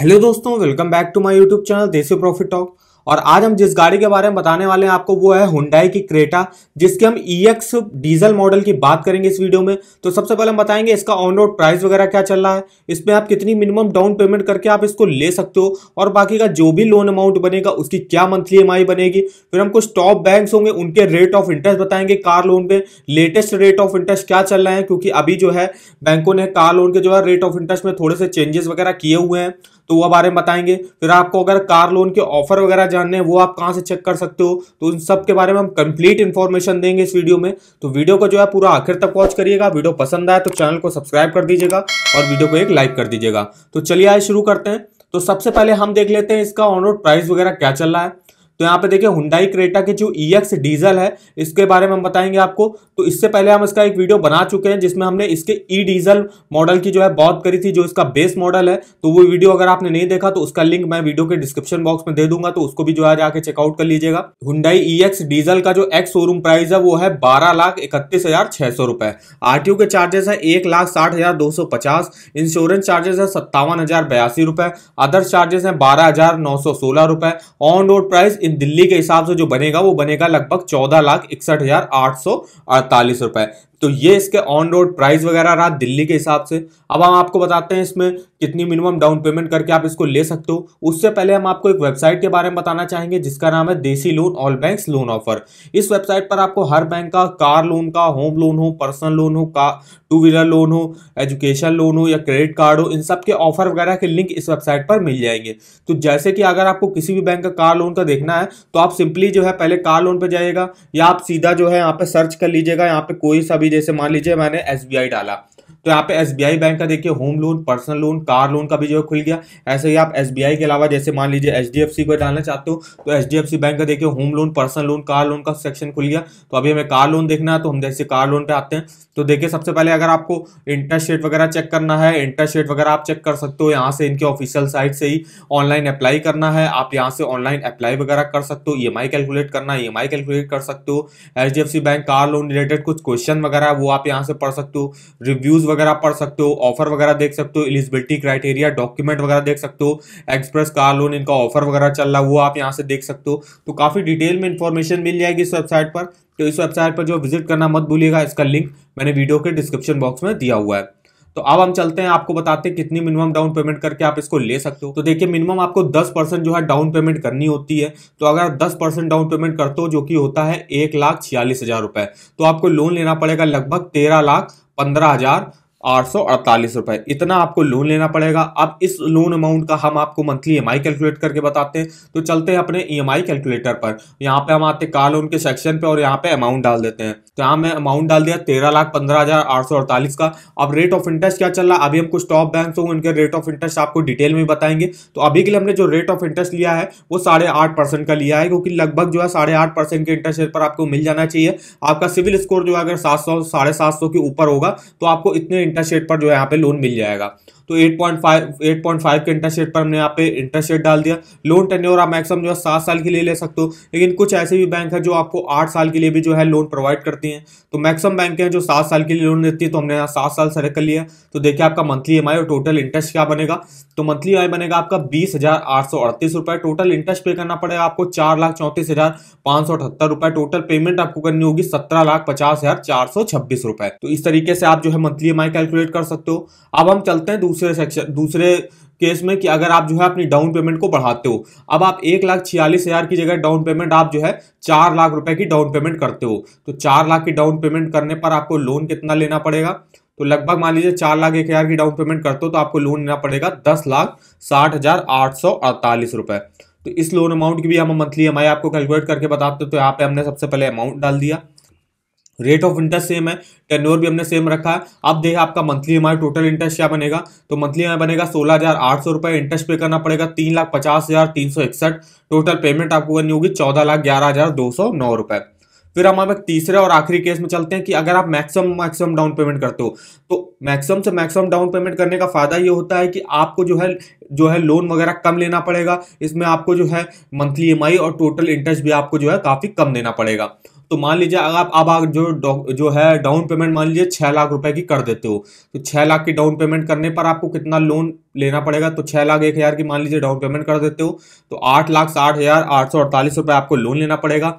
hello दोस्तों welcome back to my YouTube channel Desi profit talk और आज हम जिस गाड़ी के बारे में बताने वाले हैं आपको वो है हुंडाई की क्रेटा जिसके हम ईएक्स e डीजल मॉडल की बात करेंगे इस वीडियो में तो सबसे पहले हम बताएंगे इसका ऑन रोड प्राइस वगैरह क्या चल रहा है इसमें आप कितनी मिनिमम डाउन पेमेंट करके आप इसको ले सकते हो और बाकी का जो भी लोन अमाउंट बनेगा उसकी क्या मंथली एम बनेगी फिर हम कुछ टॉप बैंक होंगे उनके रेट ऑफ इंटरेस्ट बताएंगे कार लोन पे लेटेस्ट रेट ऑफ इंटरेस्ट क्या चल रहा है क्योंकि अभी जो है बैंकों ने कार लोन के जो है रेट ऑफ इंटरेस्ट में थोड़े से चेंजेस वगैरह किए हुए हैं तो वो बारे में बताएंगे फिर आपको अगर कार लोन के ऑफर वगैरह जानने हैं वो आप कहाँ से चेक कर सकते हो तो उन सब के बारे में हम कंप्लीट इन्फॉर्मेशन देंगे इस वीडियो में तो वीडियो को जो है पूरा आखिर तक वॉच करिएगा वीडियो पसंद आए तो चैनल को सब्सक्राइब कर दीजिएगा और वीडियो को एक लाइक कर दीजिएगा तो चलिए आज शुरू करते हैं तो सबसे पहले हम देख लेते हैं इसका ऑन रोड प्राइस वगैरह क्या चल रहा है तो यहाँ पे देखिए हुंडाई क्रेटा के जो ई e डीजल है इसके बारे में हम बताएंगे आपको तो इससे पहले हम इसका एक वीडियो बना चुके हैं जिसमें हमने इसके ई डीजल मॉडल की जो है बात करी थी जो इसका बेस मॉडल है तो वो वीडियो अगर आपने नहीं देखा तो उसका लिंक मैं वीडियो के डिस्क्रिप्शन बॉक्स में दे दूंगा तो उसको भी जो है जाके चेकआउट कर लीजिएगा हुंडाई ई डीजल का जो एक्स शोरूम प्राइस है वो है बारह लाख इकतीस हजार छह सौ रुपए आरटीओ के चार्जेस है एक लाख साठ हजार दो सौ पचास इंश्योरेंस चार्जेस है सत्तावन हजार बयासी रुपए अदर चार्जेस है बारह हजार नौ सौ सोलह रुपए ऑन रोड प्राइस लेकिन दिल्ली के हिसाब से जो बनेगा वो बनेगा लगभग चौदह लाख इकसठ हजार आठ सौ अड़तालीस रुपए तो ये इसके ऑन रोड प्राइस वगैरह रहा दिल्ली के हिसाब से अब हम आपको बताते हैं इसमें कितनी मिनिमम डाउन पेमेंट करके आप इसको ले सकते हो उससे पहले हम आपको एक वेबसाइट के बारे में बताना चाहेंगे जिसका नाम है Desi loan all bank loan offer इस वेबसाइट पर आपको हर बैंक का कार लोन का होम लोन हो पर्सनल लोन हो का टू व्हीलर लोन हो एजुकेशन लोन हो या क्रेडिट कार्ड हो इन सब के ऑफर वगैरह के लिंक इस वेबसाइट पर मिल जाएंगे तो जैसे कि अगर आपको किसी भी बैंक का कार लोन का देखना है तो आप सिंपली जो है पहले कार लोन पर जाइएगा या आप सीधा जो है यहाँ पे सर्च कर लीजिएगा यहाँ पे कोई सा अभी जैसे मान लीजिए मैंने एस डाला तो यहाँ पे एस बैंक का देखिए home loan personal loan car loan का भी जो खुल गया ऐसे ही आप एस के अलावा जैसे मान लीजिए एच को डालना चाहते हो तो एच बैंक का देखिए home loan personal loan car loan का सेक्शन खुल गया तो अभी हमें कार लोन देखना है तो हम जैसे कार लोन पे आते हैं तो देखिए सबसे पहले अगर आपको इंटरेस्ट रेट वगैरह चेक करना है इंटरेस्ट रेट वगैरह आप चेक कर सकते हो यहाँ से इनके ऑफिशियल साइट से ही ऑनलाइन अप्लाई करना है आप यहाँ से ऑनलाइन अप्लाई वगैरह कर सकते हो ई e कैलकुलेट करना है ई कैलकुलेट कर सकते हो H bank car loan related कुछ क्वेश्चन वगैरह वो आप यहाँ से पढ़ सकते हो रिव्यूज वगैरह पढ़ सकते हो ऑफर वगैरह देख सकते हो एलिजिबिलिटी क्राइटेरिया डॉक्यूमेंट वगैरह देख सकते हो एक्सप्रेस कार लोन इनका ऑफर वगैरह चल रहा है वो आप यहाँ से देख सकते हो तो काफ़ी डिटेल में इन्फॉर्मेशन मिल जाएगी इस वेबसाइट पर तो इस वेबसाइट पर जो विजिट करना मत भूलिएगा इसका लिंक मैंने वीडियो के डिस्क्रिप्शन बॉक्स में दिया हुआ है तो अब हम चलते हैं आपको बताते हैं कितनी मिनिमम डाउन पेमेंट करके आप इसको ले सकते हो तो देखिए मिनिमम आपको 10 परसेंट जो है डाउन पेमेंट करनी होती है तो अगर 10 परसेंट डाउन पेमेंट करते हो जो कि होता है एक लाख छियालीस हजार रुपए तो आपको लोन लेना पड़ेगा लगभग तेरह लाख पंद्रह हजार आठ रुपए इतना आपको लोन लेना पड़ेगा अब इस लोन अमाउंट का हम आपको मंथली ई कैलकुलेट करके बताते हैं तो चलते हैं अपने ई e कैलकुलेटर पर यहाँ पे हम आते कार लोन के सेक्शन पे और यहाँ पे अमाउंट डाल देते हैं तो यहाँ मैं अमाउंट डाल दिया तेरह लाख पंद्रह हजार आठ सौ अड़तालीस का अब रेट ऑफ इंटरेस्ट क्या चल रहा है अभी हम कुछ टॉप बैंक होंगे उनके रेट ऑफ इंटरेस्ट आपको डिटेल में बताएंगे तो अभी के लिए हमने जो रेट ऑफ इंटरेस्ट लिया है वो साढ़े आठ परसेंट का लिया है क्योंकि लगभग जो है साढ़े आठ परसेंट के इंटरेस्ट रेट पर आपको मिल जाना चाहिए आपका सिविल स्कोर जो है अगर सात सौ साढ़े सात सौ के ऊपर होगा तो आपको इतने इंटरेस्ट रेट पर जो है यहाँ पे लोन मिल जाएगा तो 8.5 8.5 के इंटरेस्ट रेट पर हमने यहाँ पे इंटरेस्ट रेट डाल दिया लोन टेन्योर आप मैक्सिमम जो है सात साल के लिए ले सकते हो लेकिन कुछ ऐसे भी बैंक है जो आपको आठ साल के लिए भी जो है लोन प्रोवाइड करती हैं तो मैक्सिमम बैंक हैं जो सात साल के लिए लोन देती है तो हमने यहाँ सात साल सेलेक्ट कर लिया तो देखिए आपका मंथली एम और टोटल इंटरेस्ट क्या बनेगा तो मंथली ई बनेगा आपका बीस रुपए टोटल इंटरेस्ट पे करना पड़ेगा आपको चार लाख चौंतीस हजार पाँच सौ अठहत्तर रुपए टोटल पेमेंट आपको करनी होगी सत्रह लाख पचास हजार चार सौ छब्बीस रुपए तो इस तरीके से आप जो है मंथली ई कैलकुलेट कर सकते हो अब हम चलते हैं दूसरे दूसरे सेक्शन दूसरे केस में कि अगर आप जो है अपनी डाउन पेमेंट को बढ़ाते हो अब आप एक लाख छियालीस हज़ार की जगह डाउन पेमेंट आप जो है चार लाख रुपए की डाउन पेमेंट करते हो तो चार लाख की डाउन पेमेंट करने पर आपको लोन कितना लेना पड़ेगा तो लगभग मान लीजिए चार लाख एक हज़ार की डाउन पेमेंट करते हो तो आपको लोन लेना पड़ेगा दस लाख साठ हज़ार आठ सौ अड़तालीस रुपए तो इस लोन अमाउंट की भी हम मंथली एम आपको कैलकुलेट करके बताते हो तो यहाँ पे हमने सबसे पहले अमाउंट डाल दिया रेट ऑफ इंटरेस्ट सेम है टेनोर भी हमने सेम रखा है अब देखिए आपका मंथली हमारा टोटल इंटरेस्ट क्या बनेगा तो मंथली हमें बनेगा सोलह हज़ार आठ सौ रुपये इंटरेस्ट पे करना पड़ेगा तीन लाख पचास हज़ार तीन सौ इकसठ टोटल पेमेंट आपको करनी होगी चौदह लाख ग्यारह हज़ार दो सौ नौ रुपये फिर हम आप तीसरे और आखिरी केस में चलते हैं कि अगर आप मैक्सिमम मैक्सिमम डाउन पेमेंट करते हो तो मैक्सिमम से मैक्सिमम डाउन पेमेंट करने का फायदा ये होता है कि आपको जो है जो है लोन वगैरह कम लेना पड़ेगा इसमें आपको जो है मंथली ई e और टोटल इंटरेस्ट भी आपको जो है काफ़ी कम देना पड़ेगा तो मान लीजिए अगर आप अब आप जो जो है डाउन पेमेंट मान लीजिए छह लाख रुपए की कर देते हो तो छह लाख की डाउन पेमेंट करने पर आपको कितना लोन लेना पड़ेगा तो छह लाख एक हज़ार की मान लीजिए डाउन पेमेंट कर देते हो तो आठ लाख साठ हज़ार आठ सौ अड़तालीस रुपए आपको लोन लेना पड़ेगा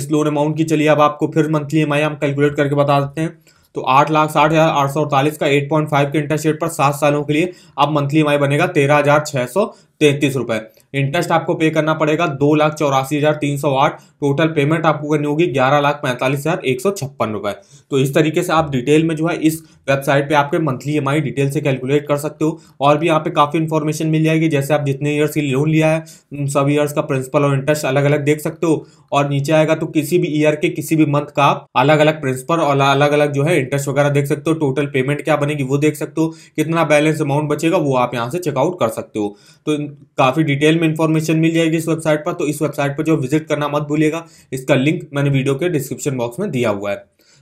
इस लोन अमाउंट की चलिए अब आपको फिर मंथली ई हम कैलकुलेट करके बता देते हैं तो आठ लाख साठ हज़ार आठ सौ अड़तालीस का एट पॉइंट फाइव के इंटरेस्ट रेट पर सात सालों के लिए अब मंथली ई बनेगा तेरह हज़ार छह सौ तैंतीस रुपए इंटरेस्ट आपको पे करना पड़ेगा दो लाख चौरासी हज़ार तीन सौ आठ टोटल पेमेंट आपको करनी होगी ग्यारह लाख पैंतालीस हज़ार एक सौ छप्पन रुपए तो इस तरीके से आप डिटेल में जो है इस वेबसाइट पे आपके मंथली ई डिटेल से कैलकुलेट कर सकते हो और भी यहाँ पे काफ़ी इन्फॉर्मेशन मिल जाएगी जैसे आप जितने ईयर्स की लोन लिया है उन सब ईयर्स का प्रिंसिपल और इंटरेस्ट अलग अलग देख सकते हो और नीचे आएगा तो किसी भी ईयर के किसी भी मंथ का आप अलग अलग प्रिंसिपल और अलग अलग जो है इंटरेस्ट वगैरह देख सकते हो टोटल पेमेंट क्या बनेगी वो देख सकते हो कितना बैलेंस अमाउंट बचेगा वो आप यहाँ से चेकआउट कर सकते हो तो काफ़ी डिटेल में इन्फॉर्मेशन मिल जाएगी इस वेबसाइट पर तो इस वेबसाइट पर जो विजिट करना मत भूलिएगा इसका लिंक मैंने वीडियो के डिस्क्रिप्शन बॉक्स में दिया हुआ है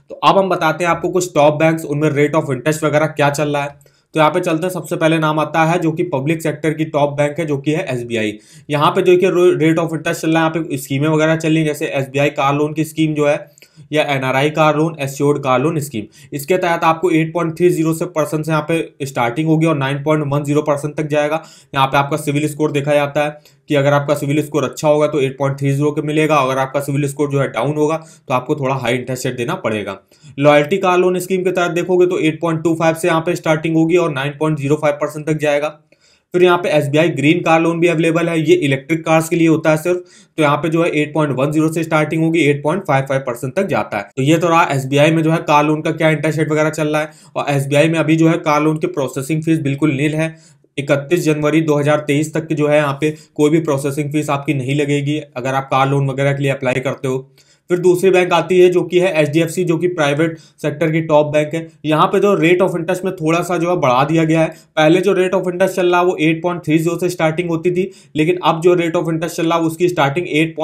तो अब हम बताते हैं आपको कुछ टॉप बैंक्स उनमें रेट ऑफ इंटरेस्ट वगैरह क्या चल रहा है तो यहाँ पे चलते हैं सबसे पहले नाम आता है जो कि पब्लिक सेक्टर की टॉप बैंक है जो कि है एस बी आई यहाँ पे जो कि रेट ऑफ इंटरेस्ट चल रहा है यहाँ पे स्कीमें वगैरह चल रही है जैसे S B I car loan की स्कीम जो है या NRI car loan assured car loan scheme इसके तहत आपको 8.30 से परसेंट से यहाँ पे स्टार्टिंग होगी और 9.10 परसेंट तक जाएगा यहाँ पे आपका सिविल स्कोर देखा जाता है कि अगर आपका सिविल स्कोर अच्छा होगा तो 8.30 के मिलेगा अगर आपका सिविल स्कोर जो है डाउन होगा तो आपको थोड़ा हाई इंटरेस्ट रेट देना पड़ेगा लॉयल्टी कार लोन स्कीम के तहत देखोगे तो फाइव से यहाँ पे स्टार्टिंग होगी और फाइव परसेंट तक जाएगा फिर यहाँ पे एस ग्रीन कार लोन भी अवेलेबल है ये इलेक्ट्रिक कार्स के लिए होता है सिर्फ तो यहाँ पे जो है 8.10 से स्टार्टिंग होगी 8.55 परसेंट तक जाता है तो ये तो रहा एस में जो है कार लोन का क्या इंटरेस्ट रेट वगैरह चल रहा है और एस में अभी जो है कार लोन की प्रोसेसिंग फीस बिल्कुल नील है 31 जनवरी 2023 तक की जो है यहाँ पे कोई भी प्रोसेसिंग फीस आपकी नहीं लगेगी अगर आप कार लोन वगैरह के लिए अप्लाई करते हो फिर दूसरी बैंक आती है जो कि है एच जो कि प्राइवेट सेक्टर की टॉप बैंक है यहाँ पे जो रेट ऑफ इंटरेस्ट में थोड़ा सा जो है बढ़ा दिया गया है पहले जो रेट ऑफ इंटरेस्ट चल रहा वो एट से स्टार्टिंग होती थी लेकिन अब जो रेट ऑफ इंटरेस्ट चल रहा उसकी स्टार्टिंग एट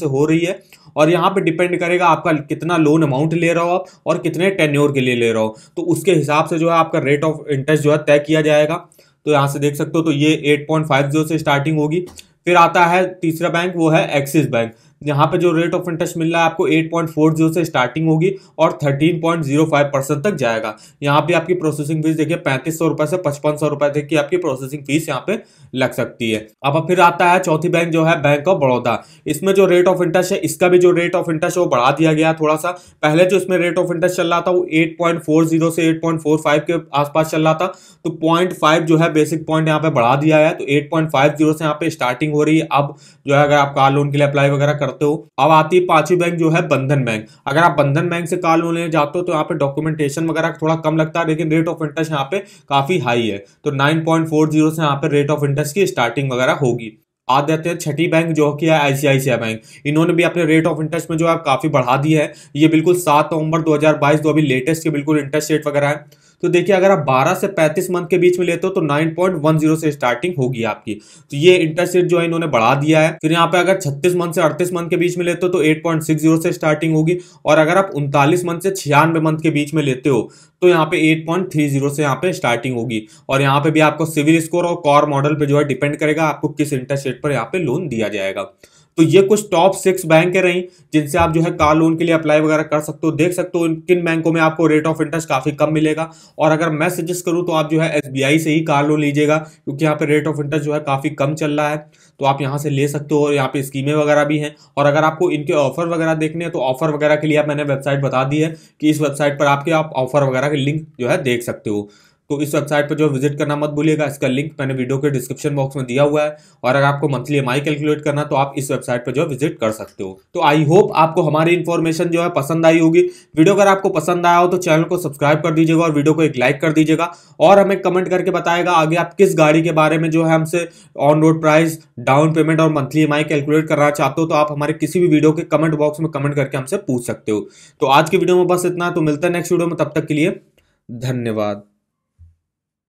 से हो रही है और यहाँ पे डिपेंड करेगा आपका कितना लोन अमाउंट ले रहे हो आप और कितने टेन्योर के लिए ले रहे हो तो उसके हिसाब से जो है आपका रेट ऑफ इंटरेस्ट जो है तय किया जाएगा तो यहाँ से देख सकते हो तो ये एट से स्टार्टिंग होगी फिर आता है तीसरा बैंक वो है एक्सिस बैंक यहाँ पे जो रेट ऑफ इंटरेस्ट मिल रहा है आपको 8.40 से स्टार्टिंग होगी और 13.05 परसेंट तक जाएगा यहाँ पे आपकी प्रोसेसिंग फीस देखिए पैंतीस सौ रुपए से पचपन सौ रुपए तक की आपकी प्रोसेसिंग फीस यहाँ पे लग सकती है अब फिर आता है चौथी बैंक जो है बैंक ऑफ बड़ौदा इसमें जो रेट ऑफ इंटरेस्ट है इसका भी जो रेट ऑफ इंटरेस्ट है वो बढ़ा दिया गया थोड़ा सा पहले जो इसमें रेट ऑफ इंटरेस्ट चल रहा था वो एट से एट के आसपास चल रहा था तो पॉइंट जो है बेसिक पॉइंट यहाँ पे बढ़ा दिया है तो एट से यहाँ पे स्टार्टिंग हो रही है अब जो है अगर आप कार लोन के लिए अप्लाई वगैरह करते हो अब आती है पांचवी बैंक जो है बंधन बैंक अगर आप बंधन बैंक से कार लोन लेने जाते हो तो यहाँ पे डॉक्यूमेंटेशन वगैरह थोड़ा कम लगता है लेकिन रेट ऑफ इंटरेस्ट यहाँ पे काफी हाई है तो नाइन से यहाँ पे रेट ऑफ इंटरेस्ट की स्टार्टिंग वगैरह होगी आ जाते हैं छठी बैंक जो कि है आईसीआईसीआई बैंक इन्होंने भी अपने रेट ऑफ इंटरेस्ट में जो है काफ़ी बढ़ा दी है ये बिल्कुल सात नवंबर 2022 तो अभी लेटेस्ट के बिल्कुल इंटरेस्ट रेट वगैरह है तो देखिए अगर आप 12 से 35 मंथ के बीच में लेते हो तो 9.10 से स्टार्टिंग होगी आपकी तो ये इंटरेस्ट रेट जो है इन्होंने बढ़ा दिया है फिर यहाँ पे अगर 36 मंथ से 38 मंथ के बीच में लेते हो तो 8.60 से स्टार्टिंग होगी और अगर आप उनतालीस मंथ से छियानवे मंथ के बीच में लेते हो तो यहाँ पे 8.30 से यहाँ पे स्टार्टिंग होगी और यहाँ पे भी आपको सिविल स्कोर और कॉर मॉडल पे जो है डिपेंड करेगा आपको किस इंटरेस्ट रेट पर यहाँ पे लोन दिया जाएगा तो ये कुछ टॉप सिक्स बैंक रही जिनसे आप जो है कार लोन के लिए अप्लाई वगैरह कर सकते हो देख सकते हो किन बैंकों में आपको रेट ऑफ इंटरेस्ट काफी कम मिलेगा और अगर मैं सजेस्ट करूँ तो आप जो है एस से ही कार लोन लीजिएगा क्योंकि यहाँ पे रेट ऑफ इंटरेस्ट जो है काफी कम चल रहा है तो आप यहाँ से ले सकते हो और यहाँ पे स्कीमें वगैरह भी हैं और अगर आपको इनके ऑफर वगैरह देखने हैं तो ऑफर वगैरह के लिए मैंने वेबसाइट बता दी है कि इस वेबसाइट पर आपके आप ऑफर वगैरह के लिंक जो है देख सकते हो तो इस वेबसाइट पर जो विजिट करना मत भूलिएगा इसका लिंक मैंने वीडियो के डिस्क्रिप्शन बॉक्स में दिया हुआ है और अगर आपको मंथली एम कैलकुलेट करना तो आप इस वेबसाइट पर जो है विजिट कर सकते हो तो आई होप आपको हमारी इन्फॉर्मेशन जो है पसंद आई होगी वीडियो अगर आपको पसंद आया हो तो चैनल को सब्सक्राइब कर दीजिएगा और वीडियो को एक लाइक कर दीजिएगा और हमें कमेंट करके बताएगा आगे आप किस गाड़ी के बारे में जो है हमसे on road price down payment और मंथली एम कैलकुलेट करना चाहते हो तो आप हमारे किसी भी वीडियो के कमेंट बॉक्स में कमेंट करके हमसे पूछ सकते हो तो आज की वीडियो में बस इतना तो मिलता है नेक्स्ट वीडियो में तब तक के लिए धन्यवाद